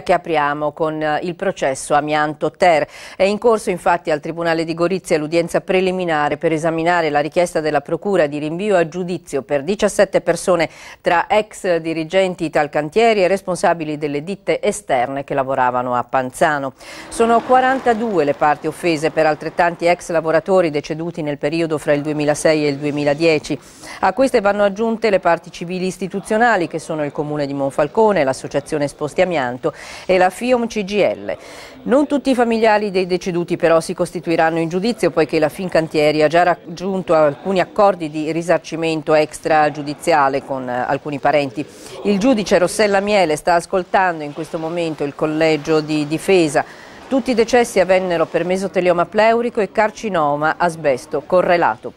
che apriamo con eh, il processo Amianto Ter. È in corso infatti al Tribunale di Gorizia l'udienza preliminare per esaminare la richiesta della Procura di rinvio a giudizio per 17 persone tra ex dirigenti talcantieri e responsabili delle ditte esterne che lavoravano a Panzano. Sono 42 le parti offese per altrettanti ex lavoratori deceduti nel periodo fra il 2006 e il 2010. A queste vanno aggiunte le parti civili istituzionali che sono il Comune di Monfalcone, l'Associazione Esposti Amianto e la FIOM CGL. Non tutti i familiari dei deceduti però si costituiranno in giudizio poiché la Fincantieri ha già raggiunto alcuni accordi di risarcimento extragiudiziale con eh, alcuni parenti. Il giudice Rossella Miele sta ascoltando in questo momento il collegio di difesa. Tutti i decessi avvennero per mesotelioma pleurico e carcinoma asbesto correlato.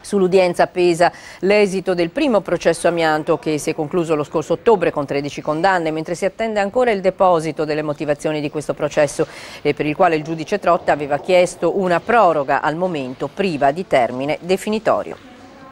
Sull'udienza pesa l'esito del primo processo amianto che si è concluso lo scorso ottobre con 13 condanne, mentre si attende ancora il deposito delle motivazioni di questo processo e per il quale il giudice Trotta aveva chiesto una proroga al momento priva di termine definitorio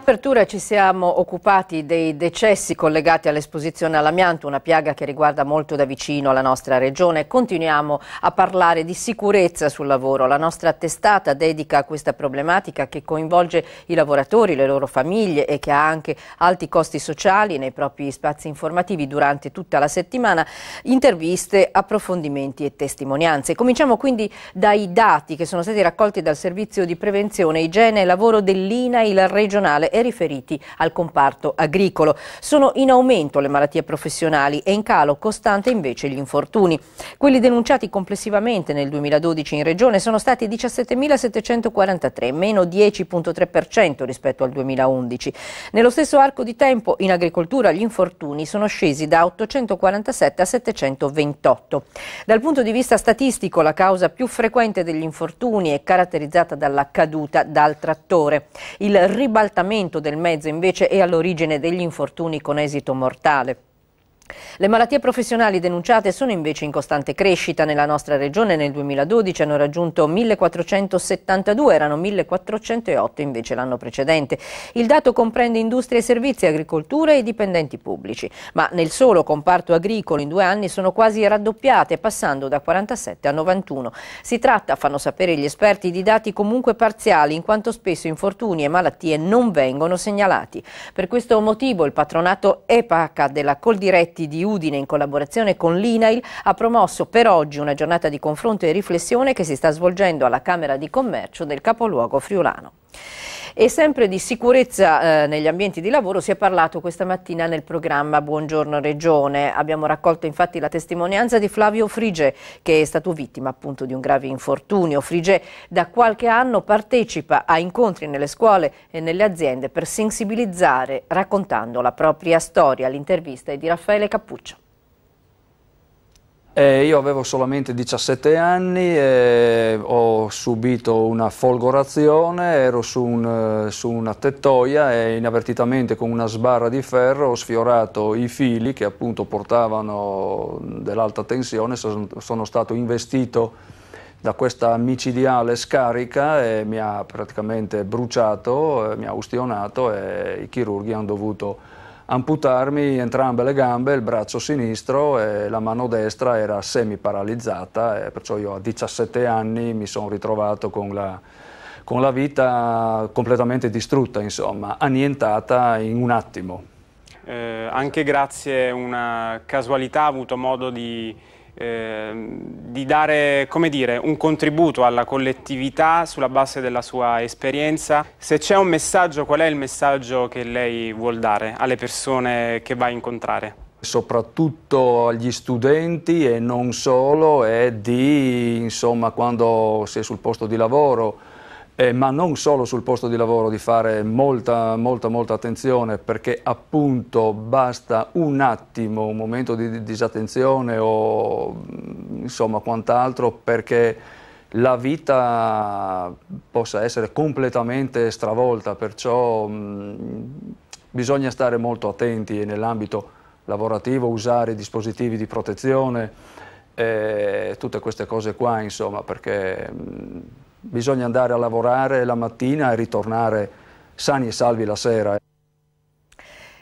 apertura ci siamo occupati dei decessi collegati all'esposizione all'amianto, una piaga che riguarda molto da vicino la nostra regione. Continuiamo a parlare di sicurezza sul lavoro. La nostra testata dedica a questa problematica che coinvolge i lavoratori, le loro famiglie e che ha anche alti costi sociali nei propri spazi informativi durante tutta la settimana, interviste, approfondimenti e testimonianze. Cominciamo quindi dai dati che sono stati raccolti dal Servizio di Prevenzione, Igiene e Lavoro dell'INAIL regionale e riferiti al comparto agricolo. Sono in aumento le malattie professionali e in calo costante invece gli infortuni. Quelli denunciati complessivamente nel 2012 in Regione sono stati 17.743, meno 10.3% rispetto al 2011. Nello stesso arco di tempo in agricoltura gli infortuni sono scesi da 847 a 728. Dal punto di vista statistico la causa più frequente degli infortuni è caratterizzata dalla caduta dal trattore. Il ribaltamento L'andamento del mezzo invece è all'origine degli infortuni con esito mortale. Le malattie professionali denunciate sono invece in costante crescita nella nostra regione. Nel 2012 hanno raggiunto 1.472, erano 1.408 invece l'anno precedente. Il dato comprende industrie e servizi, agricoltura e dipendenti pubblici. Ma nel solo comparto agricolo in due anni sono quasi raddoppiate, passando da 47 a 91. Si tratta, fanno sapere gli esperti, di dati comunque parziali, in quanto spesso infortuni e malattie non vengono segnalati. Per questo motivo il patronato EPAC della Coldiretti Distretti di Udine in collaborazione con l'INAIL ha promosso per oggi una giornata di confronto e riflessione che si sta svolgendo alla Camera di Commercio del capoluogo friulano. E sempre di sicurezza eh, negli ambienti di lavoro si è parlato questa mattina nel programma Buongiorno Regione. Abbiamo raccolto infatti la testimonianza di Flavio Frige che è stato vittima appunto di un grave infortunio. Frige da qualche anno partecipa a incontri nelle scuole e nelle aziende per sensibilizzare raccontando la propria storia. L'intervista è di Raffaele Cappuccio. Eh, io avevo solamente 17 anni, e eh, ho subito una folgorazione, ero su, un, eh, su, una tettoia e inavvertitamente con una sbarra di ferro ho sfiorato i fili che appunto portavano dell'alta tensione, sono, sono stato investito da questa micidiale scarica e mi ha praticamente bruciato, eh, mi ha ustionato e i chirurghi hanno dovuto amputarmi entrambe le gambe, il braccio sinistro e la mano destra era semi paralizzata, perciò io a 17 anni mi sono ritrovato con la, con la vita completamente distrutta, insomma, annientata in un attimo. Eh, anche grazie a una casualità ha avuto modo di Ehm, di dare dire, un contributo alla collettività sulla base della sua esperienza. Se c'è un messaggio, qual è il messaggio che lei vuol dare alle persone che va a incontrare? soprattutto agli studenti e non solo, è di, insomma, quando si è sul posto di lavoro, eh, ma non solo sul posto di lavoro, di fare molta, molta, molta attenzione perché appunto basta un attimo, un momento di disattenzione o mm, insomma quant'altro perché la vita possa essere completamente stravolta, perciò mh, mm, bisogna stare molto attenti e nell'ambito lavorativo usare dispositivi di protezione, eh, tutte queste cose qua insomma perché... Mh, mm, bisogna andare a lavorare la mattina e ritornare sani e salvi la sera.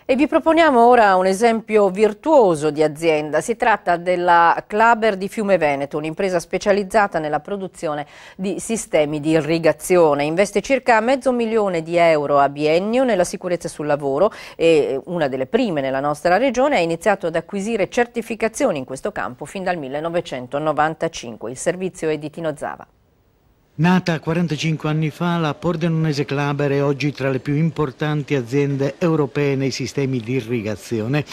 E vi proponiamo ora un esempio virtuoso di azienda. Si tratta della Claber di Fiume Veneto, un'impresa specializzata nella produzione di sistemi di irrigazione. Investe circa mezzo milione di euro a biennio nella sicurezza sul lavoro e una delle prime nella nostra regione ha iniziato ad acquisire certificazioni in questo campo fin dal 1995. Il servizio è di Tino Zava. Nata 45 anni fa, la Pordenonese Claber è oggi tra le più importanti aziende europee nei sistemi di irrigazione.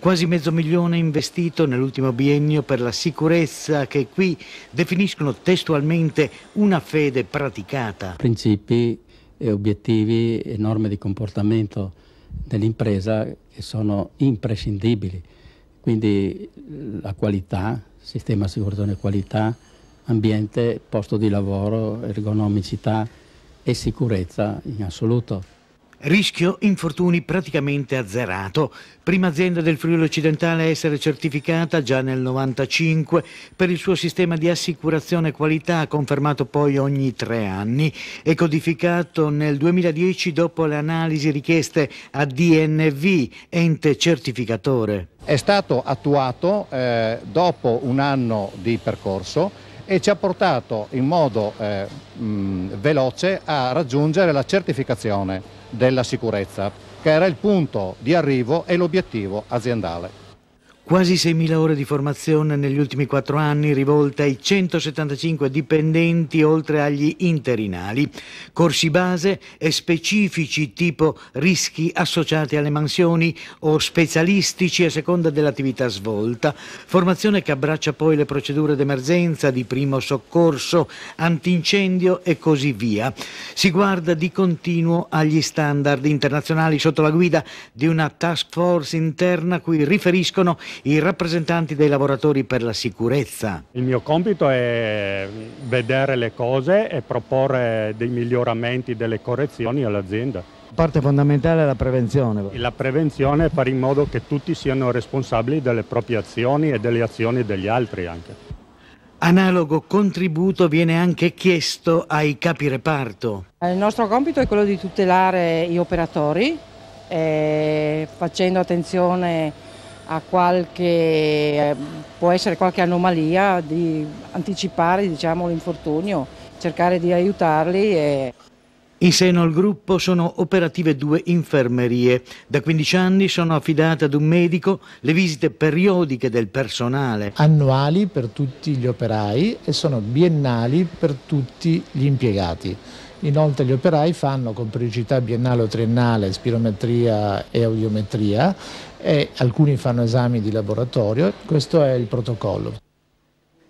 Quasi mezzo milione investito nell'ultimo biennio per la sicurezza che qui definiscono testualmente una fede praticata. Principi e obiettivi e norme di comportamento dell'impresa che sono imprescindibili. Quindi la qualità, sistema di assicurazione qualità, ambiente, posto di lavoro, ergonomicità e sicurezza in assoluto. Rischio infortuni praticamente azzerato. Prima azienda del Friuli Occidentale a essere certificata già nel 1995 per il suo sistema di assicurazione qualità, confermato poi ogni tre anni e codificato nel 2010 dopo le analisi richieste a DNV, ente certificatore. È stato attuato eh, dopo un anno di percorso e ci ha portato in modo eh, mh, veloce a raggiungere la certificazione della sicurezza, che era il punto di arrivo e l'obiettivo aziendale. Quasi 6.000 ore di formazione negli ultimi quattro anni rivolte ai 175 dipendenti oltre agli interinali, corsi base e specifici tipo rischi associati alle mansioni o specialistici a seconda dell'attività svolta, formazione che abbraccia poi le procedure d'emergenza, di primo soccorso, antincendio e così via. Si guarda di continuo agli standard internazionali sotto la guida di una task force interna cui riferiscono i i rappresentanti dei lavoratori per la sicurezza. Il mio compito è vedere le cose e proporre dei miglioramenti, delle correzioni all'azienda parte fondamentale è la prevenzione. La prevenzione è fare in modo che tutti siano responsabili delle proprie azioni e delle azioni degli altri anche. Analogo contributo viene anche chiesto ai capi reparto. Eh, il nostro compito è quello di tutelare gli operatori eh, facendo attenzione a qualche, eh, può essere qualche anomalia, di anticipare diciamo, l'infortunio, cercare di aiutarli. E... In seno al gruppo sono operative due infermerie. Da 15 anni sono affidate ad un medico le visite periodiche del personale. Annuali per tutti gli operai e sono biennali per tutti gli impiegati. Inoltre gli operai fanno con periodicità biennale o triennale spirometria e audiometria e alcuni fanno esami di laboratorio. Questo è il protocollo.